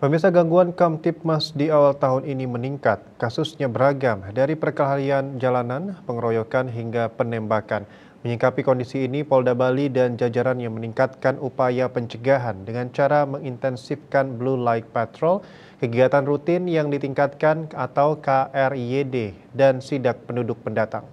Pemirsa gangguan Kamtipmas di awal tahun ini meningkat. Kasusnya beragam, dari perkelahian jalanan, pengeroyokan hingga penembakan. Menyikapi kondisi ini, Polda Bali dan jajaran yang meningkatkan upaya pencegahan dengan cara mengintensifkan Blue Light Patrol, kegiatan rutin yang ditingkatkan atau KRYD, dan sidak penduduk pendatang.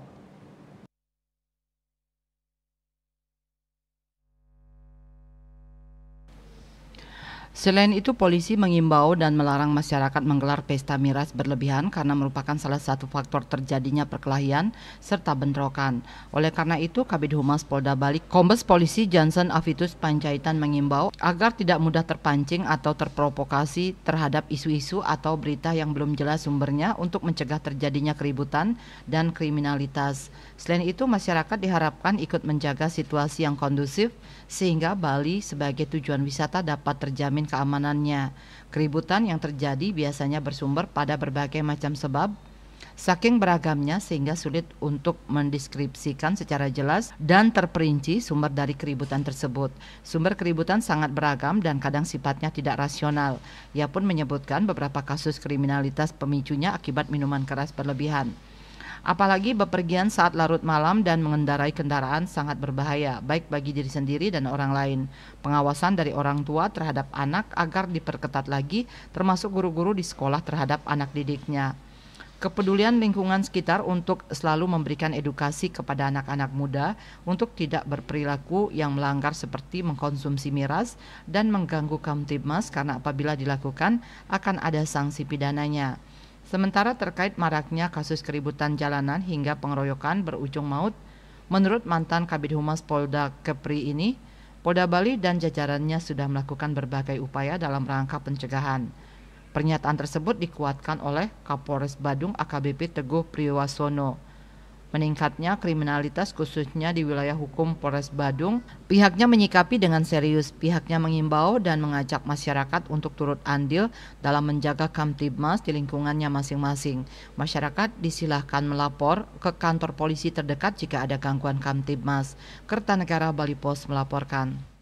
Selain itu, polisi mengimbau dan melarang masyarakat menggelar pesta miras berlebihan karena merupakan salah satu faktor terjadinya perkelahian serta bentrokan. Oleh karena itu, Kabid Humas Polda Bali, Kombes Polisi Johnson Avitus Panjaitan mengimbau agar tidak mudah terpancing atau terprovokasi terhadap isu-isu atau berita yang belum jelas sumbernya untuk mencegah terjadinya keributan dan kriminalitas. Selain itu, masyarakat diharapkan ikut menjaga situasi yang kondusif sehingga Bali sebagai tujuan wisata dapat terjamin keamanannya. Keributan yang terjadi biasanya bersumber pada berbagai macam sebab, saking beragamnya sehingga sulit untuk mendeskripsikan secara jelas dan terperinci sumber dari keributan tersebut. Sumber keributan sangat beragam dan kadang sifatnya tidak rasional. Ia pun menyebutkan beberapa kasus kriminalitas pemicunya akibat minuman keras berlebihan. Apalagi bepergian saat larut malam dan mengendarai kendaraan sangat berbahaya, baik bagi diri sendiri dan orang lain. Pengawasan dari orang tua terhadap anak agar diperketat lagi, termasuk guru-guru di sekolah terhadap anak didiknya. Kepedulian lingkungan sekitar untuk selalu memberikan edukasi kepada anak-anak muda untuk tidak berperilaku yang melanggar seperti mengkonsumsi miras dan mengganggu kamtibmas karena apabila dilakukan akan ada sanksi pidananya. Sementara terkait maraknya kasus keributan jalanan hingga pengeroyokan berujung maut, menurut mantan Kabid Humas Polda Kepri ini, Polda Bali dan jajarannya sudah melakukan berbagai upaya dalam rangka pencegahan. Pernyataan tersebut dikuatkan oleh Kapolres Badung AKBP Teguh Priwasono. Meningkatnya kriminalitas khususnya di wilayah hukum Polres Badung, pihaknya menyikapi dengan serius. Pihaknya mengimbau dan mengajak masyarakat untuk turut andil dalam menjaga Kamtibmas di lingkungannya masing-masing. Masyarakat disilahkan melapor ke kantor polisi terdekat jika ada gangguan Kamtibmas. Kertanegara Bali Pos melaporkan.